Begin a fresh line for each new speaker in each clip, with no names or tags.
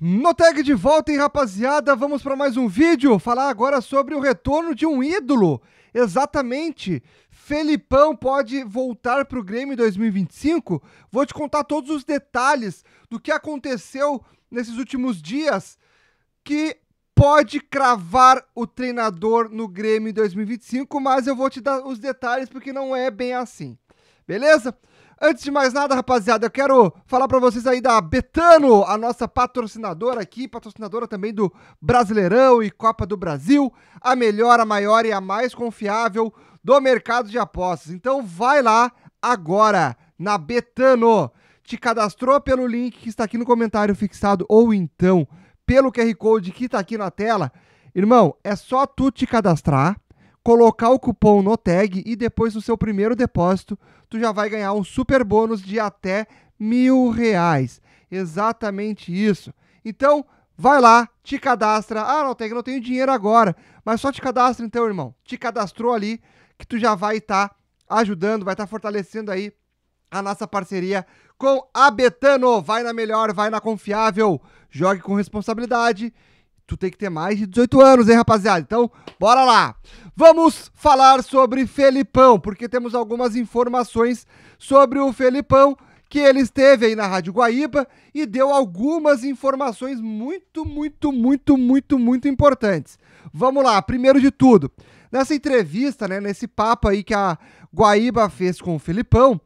No tag de volta, hein, rapaziada? Vamos para mais um vídeo. Falar agora sobre o retorno de um ídolo. Exatamente. Felipão pode voltar para o Grêmio em 2025? Vou te contar todos os detalhes do que aconteceu nesses últimos dias que pode cravar o treinador no Grêmio em 2025, mas eu vou te dar os detalhes porque não é bem assim. Beleza? Antes de mais nada, rapaziada, eu quero falar para vocês aí da Betano, a nossa patrocinadora aqui, patrocinadora também do Brasileirão e Copa do Brasil, a melhor, a maior e a mais confiável do mercado de apostas. Então vai lá agora na Betano. Te cadastrou pelo link que está aqui no comentário fixado ou então pelo QR Code que está aqui na tela. Irmão, é só tu te cadastrar colocar o cupom no tag e depois no seu primeiro depósito, tu já vai ganhar um super bônus de até mil reais. Exatamente isso. Então, vai lá, te cadastra. Ah, não, tag, não tenho dinheiro agora. Mas só te cadastra então, irmão. Te cadastrou ali que tu já vai estar tá ajudando, vai estar tá fortalecendo aí a nossa parceria com a Betano. Vai na melhor, vai na confiável. Jogue com responsabilidade tu tem que ter mais de 18 anos, hein, rapaziada? Então, bora lá! Vamos falar sobre Felipão, porque temos algumas informações sobre o Felipão que ele esteve aí na Rádio Guaíba e deu algumas informações muito, muito, muito, muito, muito importantes. Vamos lá, primeiro de tudo, nessa entrevista, né, nesse papo aí que a Guaíba fez com o Filipão,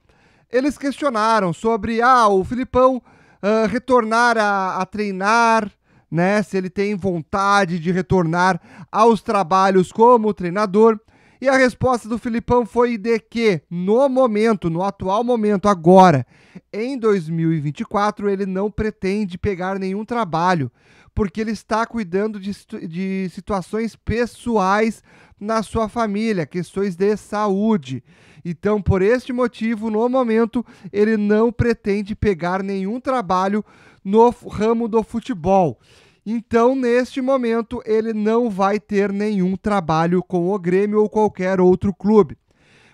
eles questionaram sobre ah, o Filipão uh, ah, retornar a, a treinar, né? Se ele tem vontade de retornar aos trabalhos como treinador. E a resposta do Filipão foi de que, no momento, no atual momento, agora, em 2024, ele não pretende pegar nenhum trabalho, porque ele está cuidando de, de situações pessoais na sua família, questões de saúde. Então, por este motivo, no momento, ele não pretende pegar nenhum trabalho no ramo do futebol. Então, neste momento, ele não vai ter nenhum trabalho com o Grêmio ou qualquer outro clube.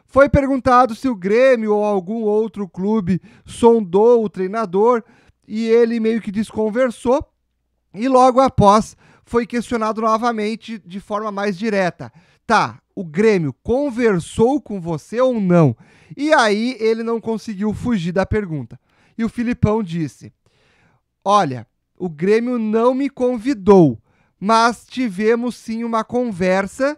Foi perguntado se o Grêmio ou algum outro clube sondou o treinador e ele meio que desconversou. E logo após foi questionado novamente de forma mais direta. Tá, o Grêmio conversou com você ou não? E aí ele não conseguiu fugir da pergunta. E o Filipão disse: Olha, o Grêmio não me convidou, mas tivemos sim uma conversa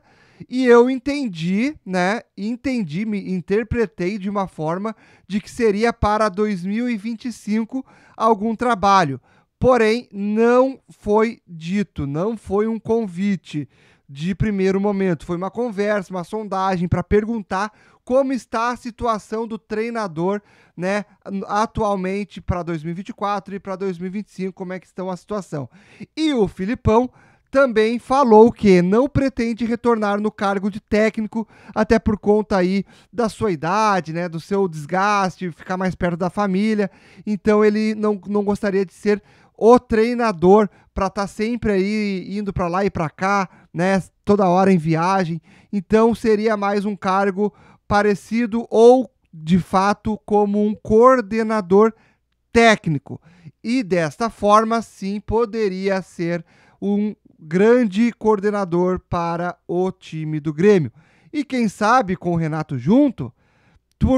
e eu entendi, né? Entendi, me interpretei de uma forma de que seria para 2025 algum trabalho. Porém, não foi dito, não foi um convite de primeiro momento, foi uma conversa, uma sondagem para perguntar como está a situação do treinador, né, atualmente para 2024 e para 2025, como é que estão a situação. E o Filipão também falou que não pretende retornar no cargo de técnico, até por conta aí da sua idade, né, do seu desgaste, ficar mais perto da família. Então ele não, não gostaria de ser o treinador para estar tá sempre aí indo para lá e para cá, né, toda hora em viagem. Então seria mais um cargo parecido ou de fato como um coordenador técnico. E desta forma, sim, poderia ser um grande coordenador para o time do Grêmio. E quem sabe com o Renato junto,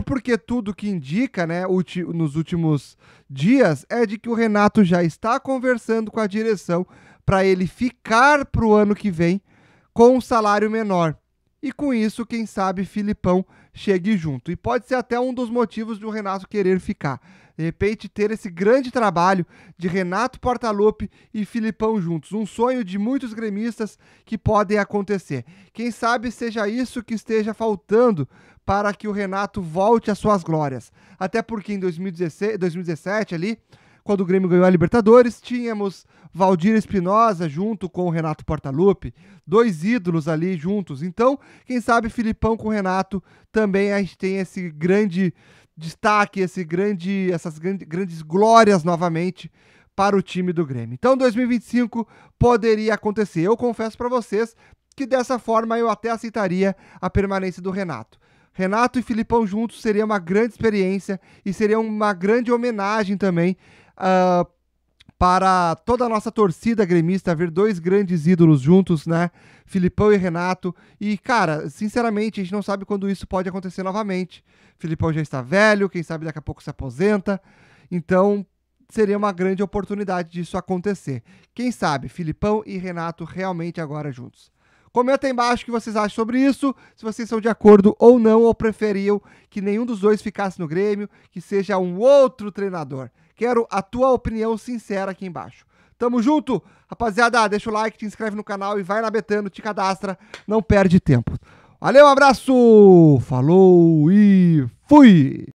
porque tudo que indica, né, nos últimos dias, é de que o Renato já está conversando com a direção para ele ficar para o ano que vem com um salário menor e com isso, quem sabe, Filipão chegue junto. E pode ser até um dos motivos do Renato querer ficar. De repente, ter esse grande trabalho de Renato Portaluppi e Filipão juntos. Um sonho de muitos gremistas que podem acontecer. Quem sabe seja isso que esteja faltando para que o Renato volte às suas glórias. Até porque em 2016, 2017 ali, quando o Grêmio ganhou a Libertadores, tínhamos Valdir Espinosa junto com o Renato Portaluppi, dois ídolos ali juntos. Então, quem sabe Filipão com o Renato também a gente tem esse grande destaque, esse grande, essas grandes glórias novamente para o time do Grêmio. Então, 2025 poderia acontecer. Eu confesso para vocês que dessa forma eu até aceitaria a permanência do Renato. Renato e Filipão juntos seria uma grande experiência e seria uma grande homenagem também Uh, para toda a nossa torcida gremista ver dois grandes ídolos juntos, né? Filipão e Renato. E, cara, sinceramente, a gente não sabe quando isso pode acontecer novamente. Filipão já está velho, quem sabe daqui a pouco se aposenta. Então, seria uma grande oportunidade disso acontecer. Quem sabe Filipão e Renato realmente agora juntos. Comenta aí embaixo o que vocês acham sobre isso, se vocês são de acordo ou não, ou preferiam que nenhum dos dois ficasse no Grêmio, que seja um outro treinador. Quero a tua opinião sincera aqui embaixo. Tamo junto, rapaziada. Deixa o like, te inscreve no canal e vai na Betano, te cadastra, não perde tempo. Valeu, um abraço, falou e fui!